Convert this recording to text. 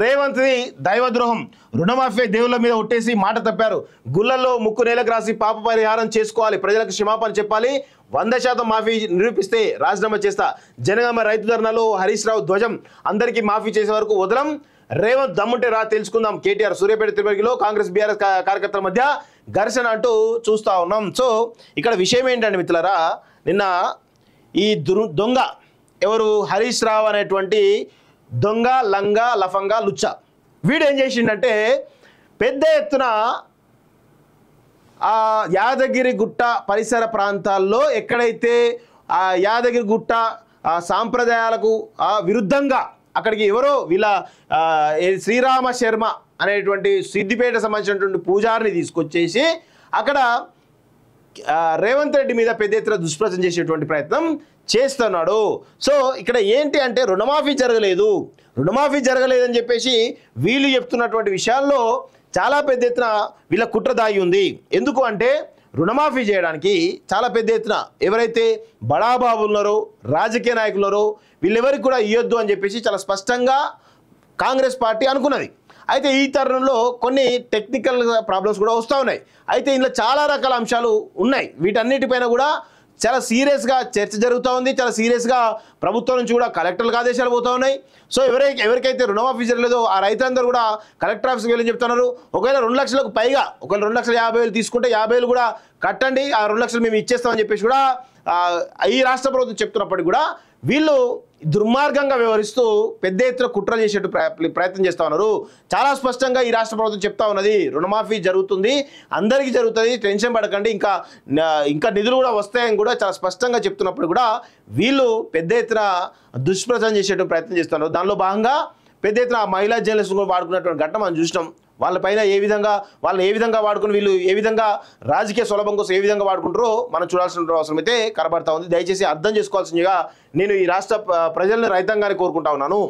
రేవంత్ది దైవద్రోహం రుణమాఫీ దేవుళ్ళ మీద ఒట్టేసి మాట తప్పారు గుళ్ళల్లో ముక్కు నేలకు రాసి పాప పరిహారం చేసుకోవాలి ప్రజలకు క్షమాపణ చెప్పాలి వంద శాతం మాఫీ నిరూపిస్తే రాజీనామా చేస్తా జనగామ రైతు ధర్నాలో హరీష్ రావు ధ్వజం అందరికీ మాఫీ చేసే వరకు వదలం రేవంత్ దమ్ముంటే రా తెలుసుకుందాం కేటీఆర్ సూర్యపేట తిరుపతిలో కాంగ్రెస్ బీఆర్ఎస్ కార్యకర్తల మధ్య ఘర్షణ అంటూ చూస్తూ ఉన్నాం సో ఇక్కడ విషయం ఏంటండి మిత్రులరా నిన్న ఈ దొంగ ఎవరు హరీష్ రావు అనేటువంటి దొంగ లంగా లఫంగా లుచ్చ వీడు ఏం చేసిండంటే పెద్ద ఎత్తున ఆ యాదగిరి గుట్ట పరిసర ప్రాంతాల్లో ఎక్కడైతే ఆ యాదగిరి గుట్ట సాంప్రదాయాలకు విరుద్ధంగా అక్కడికి ఎవరో వీళ్ళ శ్రీరామ శర్మ అనేటువంటి సిద్దిపేట సంబంధించినటువంటి పూజారిని తీసుకొచ్చేసి అక్కడ రేవంత్ రెడ్డి మీద పెద్ద ఎత్తున దుష్ప్రచం చేసేటువంటి ప్రయత్నం చేస్తున్నాడు సో ఇక్కడ ఏంటి అంటే రుణమాఫీ జరగలేదు రుణమాఫీ జరగలేదని చెప్పేసి వీళ్ళు చెప్తున్నటువంటి విషయాల్లో చాలా పెద్ద ఎత్తున వీళ్ళ కుట్ర దాగి ఉంది ఎందుకు అంటే రుణమాఫీ చేయడానికి చాలా పెద్ద ఎత్తున ఎవరైతే బడాబాబు ఉన్నారో రాజకీయ నాయకులు ఉన్నారో వీళ్ళెవరికి కూడా ఇవ్వద్దు అని చెప్పేసి చాలా స్పష్టంగా కాంగ్రెస్ పార్టీ అనుకున్నది అయితే ఈ తరుణంలో కొన్ని టెక్నికల్ ప్రాబ్లమ్స్ కూడా వస్తూ ఉన్నాయి అయితే ఇందులో చాలా రకాల అంశాలు ఉన్నాయి వీటన్నిటిపైన కూడా చాలా సీరియస్గా చర్చ జరుగుతూ ఉంది చాలా సీరియస్గా ప్రభుత్వం నుంచి కూడా కలెక్టర్లకు ఆదేశాలు పోతూ ఉన్నాయి సో ఎవరైతే ఎవరికైతే రుణమాఫీ జరగలేదో ఆ రైతులందరూ కూడా కలెక్టర్ ఆఫీస్కి వెళ్ళి చెప్తున్నారు ఒకవేళ రెండు లక్షలకు పైగా ఒకవేళ రెండు లక్షల యాభై వేలు తీసుకుంటే యాభై వేలు కూడా కట్టండి ఆ రెండు లక్షలు మేము ఇచ్చేస్తామని చెప్పేసి కూడా ఈ రాష్ట్ర ప్రభుత్వం చెప్తున్నప్పటికీ కూడా వీళ్ళు దుర్మార్గంగా వ్యవహరిస్తూ పెద్ద ఎత్తున కుట్ర చేసేట్టు ప్రయత్నం చేస్తూ ఉన్నారు చాలా స్పష్టంగా ఈ రాష్ట్ర ప్రభుత్వం చెప్తా ఉన్నది రుణమాఫీ జరుగుతుంది అందరికీ జరుగుతుంది టెన్షన్ పడకండి ఇంకా ఇంకా నిధులు కూడా వస్తాయని కూడా చాలా స్పష్టంగా చెప్తున్నప్పుడు కూడా వీళ్ళు పెద్ద ఎత్తున దుష్ప్రచారం చేసేటువంటి ప్రయత్నం చేస్తున్నారు దానిలో భాగంగా పెద్ద ఎత్తున మహిళా జర్నలిస్ట్ కూడా వాడుకున్నటువంటి ఘట్టం మనం చూసినాం వాళ్ళపైన ఏ విధంగా వాళ్ళని ఏ విధంగా వాడుకుని వీళ్ళు ఏ విధంగా రాజకీయ సులభం కోసం ఏ విధంగా వాడుకుంటారో మనం చూడాల్సిన అవసరం అయితే కనబడతా ఉంది దయచేసి అర్థం చేసుకోవాల్సిందిగా నేను ఈ రాష్ట్ర ప్రజలను రైతాంగాన్ని కోరుకుంటా ఉన్నాను